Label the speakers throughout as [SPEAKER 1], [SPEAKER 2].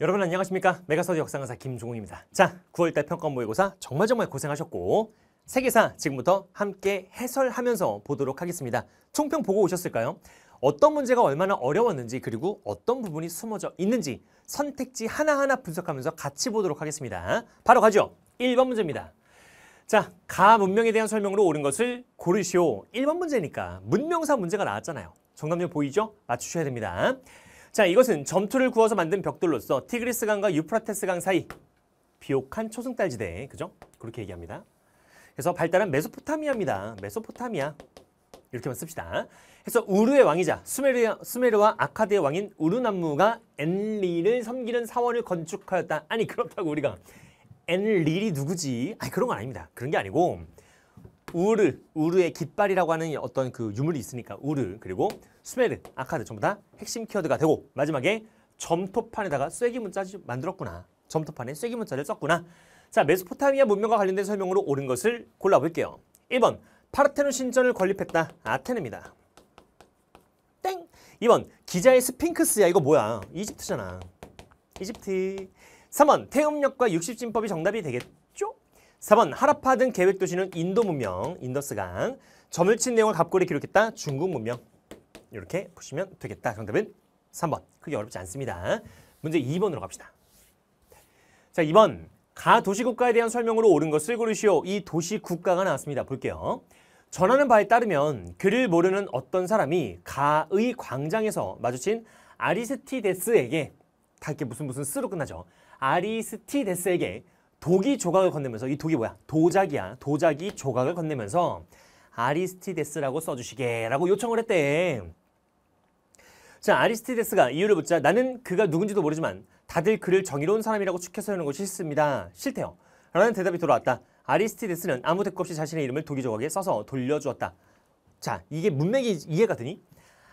[SPEAKER 1] 여러분 안녕하십니까 메가서드 역사강사 김종욱입니다 자 9월달 평가 모의고사 정말 정말 고생하셨고 세계사 지금부터 함께 해설하면서 보도록 하겠습니다 총평 보고 오셨을까요? 어떤 문제가 얼마나 어려웠는지 그리고 어떤 부분이 숨어져 있는지 선택지 하나하나 분석하면서 같이 보도록 하겠습니다 바로 가죠 1번 문제입니다 자, 가 문명에 대한 설명으로 옳은 것을 고르시오. 1번 문제니까 문명사 문제가 나왔잖아요. 정답률 보이죠? 맞추셔야 됩니다. 자, 이것은 점투를 구워서 만든 벽돌로서 티그리스강과 유프라테스강 사이 비옥한 초승달지대, 그죠? 그렇게 얘기합니다. 그래서 발달한 메소포타미아입니다. 메소포타미아. 이렇게만 씁시다. 그래서 우르의 왕이자 수메르, 수메르와 아카드의 왕인 우르나무가 엔리를 섬기는 사원을 건축하였다. 아니 그렇다고 우리가 엔리이 누구지? 아니 그런 건 아닙니다. 그런 게 아니고 우르, 우르의 깃발이라고 하는 어떤 그 유물이 있으니까 우르 그리고 수메르, 아카드 전부 다 핵심 키워드가 되고 마지막에 점토판에다가 쐐기 문자를 만들었구나. 점토판에 쐐기 문자를 썼구나. 자, 메소포타미아 문명과 관련된 설명으로 옳은 것을 골라볼게요. 1번, 파르테논 신전을 건립했다. 아테네입니다. 땡! 2번, 기자의 스핑크스야. 이거 뭐야? 이집트잖아. 이집트. 3번, 태음력과 육십진법이 정답이 되겠다. 4번 하라파 등 계획 도시는 인도 문명, 인더스강. 점을 친 내용을 갑골에 기록했다. 중국 문명. 이렇게 보시면 되겠다. 정답은 3번. 크게 어렵지 않습니다. 문제 2번으로 갑시다. 자, 2번. 가 도시국가에 대한 설명으로 옳은 것을 고르시오. 이 도시국가가 나왔습니다. 볼게요. 전하는 바에 따르면 그를 모르는 어떤 사람이 가의 광장에서 마주친 아리스티데스에게 다 이렇게 무슨 무슨 쓰로 끝나죠. 아리스티데스에게 독이 조각을 건네면서 이 독이 뭐야? 도자기야. 도자기 조각을 건네면서 아리스티데스라고 써주시게라고 요청을 했대. 자, 아리스티데스가 이유를 묻자 나는 그가 누군지도 모르지만 다들 그를 정의로운 사람이라고 축해서 하는 것이 싫습니다. 싫대요. 라는 대답이 돌아왔다. 아리스티데스는 아무 대꾸 없이 자신의 이름을 독이 조각에 써서 돌려주었다. 자, 이게 문맥이 이해가 되니?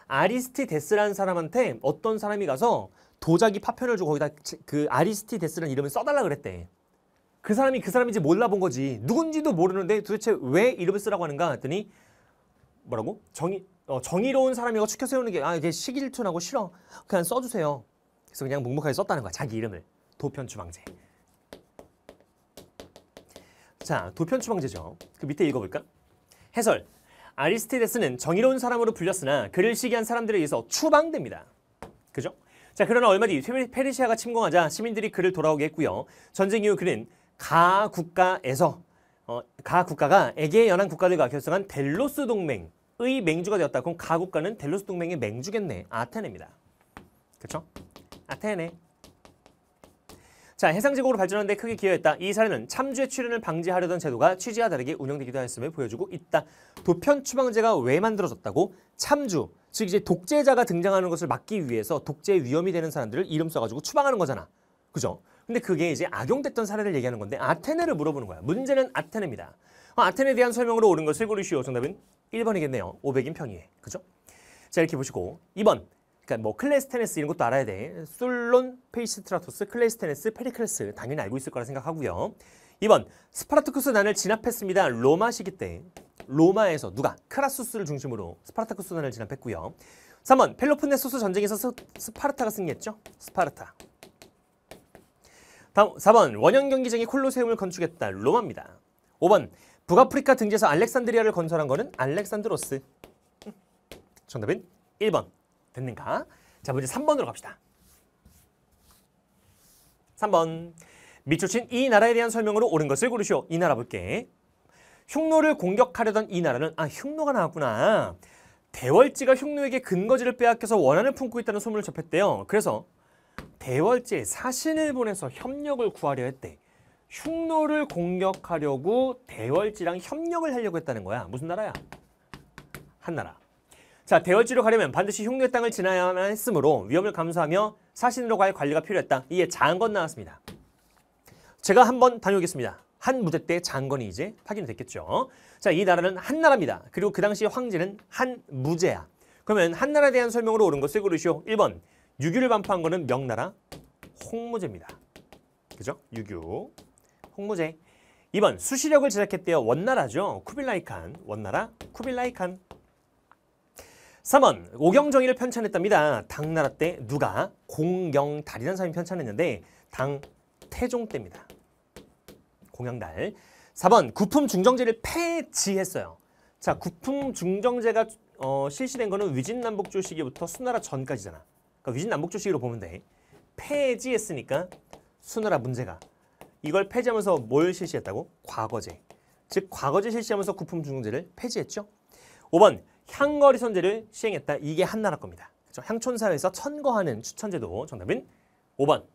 [SPEAKER 1] 아리스티데스라는 사람한테 어떤 사람이 가서 도자기 파편을 주고 거기다 그 아리스티데스라는 이름을 써달라 그랬대. 그 사람이 그 사람인지 몰라본 거지. 누군지도 모르는데 도대체 왜 이름을 쓰라고 하는가 했더니 뭐라고? 정의, 어, 정의로운 사람이고 추켜 세우는 게 아, 이게 시길투나고 싫어. 그냥 써주세요. 그래서 그냥 묵묵하게 썼다는 거야. 자기 이름을. 도편추방제. 자, 도편추방제죠. 그 밑에 읽어볼까? 해설. 아리스티데스는 정의로운 사람으로 불렸으나 그를 시기한 사람들에 의해서 추방됩니다. 그죠? 자, 그러나 얼마 뒤 페르시아가 침공하자 시민들이 그를 돌아오게 했고요. 전쟁 이후 그는 가 국가에서 어, 가 국가가 에게 연한 국가들과 결성한 델로스 동맹의 맹주가 되었다. 그럼 가 국가는 델로스 동맹의 맹주겠네. 아테네입니다. 그렇죠? 아테네. 자, 해상제국으로 발전하는데 크게 기여했다. 이 사례는 참주의 출현을 방지하려던 제도가 취지와 다르게 운영되기도 하였음을 보여주고 있다. 도편 추방제가 왜 만들어졌다고? 참주, 즉 이제 독재자가 등장하는 것을 막기 위해서 독재 위험이 되는 사람들을 이름 써가지고 추방하는 거잖아. 그죠? 근데 그게 이제 악용됐던 사례를 얘기하는 건데 아테네를 물어보는 거야. 문제는 아테네입니다. 어, 아테네에 대한 설명으로 옳은 것을 고르시오. 정답은 1번이겠네요. 500인 평이에 그죠? 자 이렇게 보시고 2번. 그러니까 뭐 클레스테네스 이런 것도 알아야 돼. 술론, 페이스트라토스 클레스테네스, 페리클레스 당연히 알고 있을 거라 생각하고요. 2번 스파르타쿠스 난을 진압했습니다. 로마 시기 때 로마에서 누가? 크라수스를 중심으로 스파르타쿠스 난을 진압했고요. 3번 펠로폰네소스 전쟁에서 스, 파르타가 승리했죠. 스파르타. 다음 4번 원형 경기장이 콜로세움을 건축했다. 로마입니다. 5번 북아프리카 등지에서 알렉산드리아를 건설한 거는 알렉산드로스. 정답은 1번. 됐는가? 자, 문제 3번으로 갑시다. 3번. 미추친 이 나라에 대한 설명으로 옳은 것을 고르시오. 이 나라 볼게. 흉노를 공격하려던 이 나라는 아, 흉노가 나왔구나. 대월지가 흉노에게 근거지를 빼앗겨서 원한을 품고 있다는 소문을 접했대요. 그래서 대월지에 사신을 보내서 협력을 구하려 했대. 흉노를 공격하려고 대월지랑 협력을 하려고 했다는 거야. 무슨 나라야? 한나라. 자, 대월지로 가려면 반드시 흉노의 땅을 지나야만 했으므로 위험을 감수하며 사신으로 갈 관리가 필요했다. 이에 장건 나왔습니다. 제가 한번 다녀오겠습니다. 한 무대 때 장건이 이제 확인이 됐겠죠. 자, 이 나라는 한나라입니다. 그리고 그 당시 황제는 한무제야. 그러면 한나라에 대한 설명으로 옳은 것을 고르시오. 1번 유교를 반포한 거는 명나라 홍무제입니다. 그죠? 유교 홍무제 2번 수시력을 제작했대요. 원나라죠. 쿠빌라이 칸. 원나라 쿠빌라이 칸. 3번 오경정의를 편찬했답니다. 당나라 때 누가 공경달이라는 사람이 편찬했는데 당 태종 때입니다. 공양달. 4번 구품 중정제를 폐지했어요. 자 구품 중정제가 어, 실시된 거는 위진남북조 시기부터 수나라 전까지잖아. 그러니까 귀진 남북조식으로 보면 돼. 폐지했으니까 수나라 문제가 이걸 폐지하면서 뭘 실시했다고? 과거제. 즉 과거제 실시하면서 구품 중공제를 폐지했죠. 5번 향거리 선제를 시행했다. 이게 한나라 겁니다. 그렇죠? 향촌사회에서 천거하는 추천제도 정답은 5번